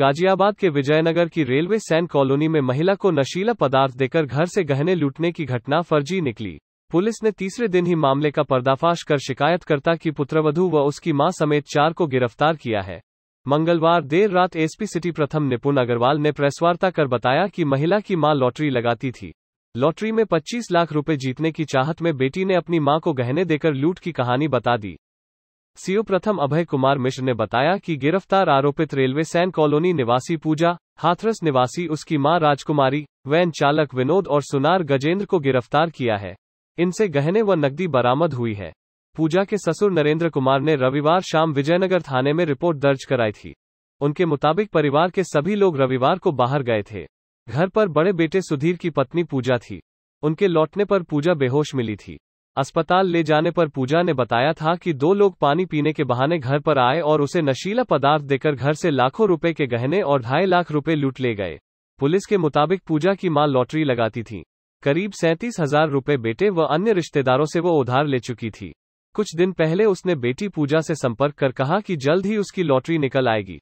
गाजियाबाद के विजयनगर की railway San colony में महिला को नशीला पदार्थ देकर घर से गहने लूटने की घटना फर्जी निकली पुलिस ने तीसरे दिन ही मामले का पर्दाफाश कर शिकायतकर्ता की पुत्रवधु व उसकी मां समेत चार को गिरफ्तार किया है मंगलवार देर रात एसपी सिटी प्रथम निपुण अग्रवाल ने प्रेसवार्ता कर बताया कि महिला की मां लॉटरी लगाती थी लॉटरी में 25 लाख रुपए जीतने की चाहत में बेटी ने अपनी मां को गहने देकर लूट की कहानी बता दी सीओ प्रथम अभय कुमार मिश्र ने बताया कि गिरफ्तार आरोपित रेलवे सैन कॉलोनी निवासी पूजा हाथरस निवासी उसकी मां राजकुमारी वैन चालक विनोद और सुनार गजेंद्र को गिरफ्तार किया है इनसे गहने व नकदी बरामद हुई है पूजा के ससुर नरेंद्र कुमार ने रविवार शाम विजयनगर थाने में रिपोर्ट दर्ज कराई थी उनके मुताबिक परिवार के सभी लोग रविवार को बाहर गए थे घर पर बड़े बेटे सुधीर की पत्नी पूजा थी उनके लौटने पर पूजा बेहोश मिली थी अस्पताल ले जाने पर पूजा ने बताया था कि दो लोग पानी पीने के बहाने घर पर आए और उसे नशीला पदार्थ देकर घर से लाखों रुपए के गहने और ढाई लाख रुपए लूट ले गए पुलिस के मुताबिक पूजा की मां लॉटरी लगाती थी करीब सैंतीस हजार रुपये बेटे व अन्य रिश्तेदारों से वो उधार ले चुकी थी कुछ दिन पहले उसने बेटी पूजा से संपर्क कर कहा कि जल्द ही उसकी लॉटरी निकल आएगी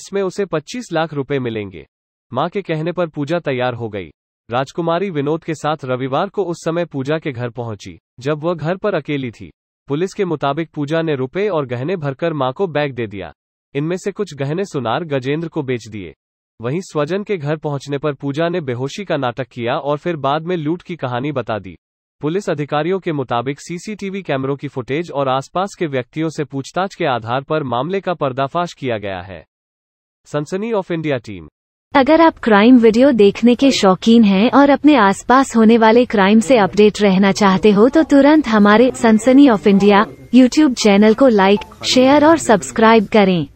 इसमें उसे 25 लाख रुपए मिलेंगे मां के कहने पर पूजा तैयार हो गई राजकुमारी विनोद के साथ रविवार को उस समय पूजा के घर पहुंची जब वह घर पर अकेली थी पुलिस के मुताबिक पूजा ने रुपए और गहने भरकर मां को बैग दे दिया इनमें से कुछ गहने सुनार गजेंद्र को बेच दिए वहीं स्वजन के घर पहुंचने पर पूजा ने बेहोशी का नाटक किया और फिर बाद में लूट की कहानी बता दी पुलिस अधिकारियों के मुताबिक सीसीटीवी कैमरों की फुटेज और आसपास के व्यक्तियों से पूछताछ के आधार पर मामले का पर्दाफाश किया गया है सनसनी ऑफ इंडिया टीम अगर आप क्राइम वीडियो देखने के शौकीन हैं और अपने आसपास होने वाले क्राइम से अपडेट रहना चाहते हो तो तुरंत हमारे Sansani of India YouTube channel को लाइक शेयर और सब्सक्राइब करें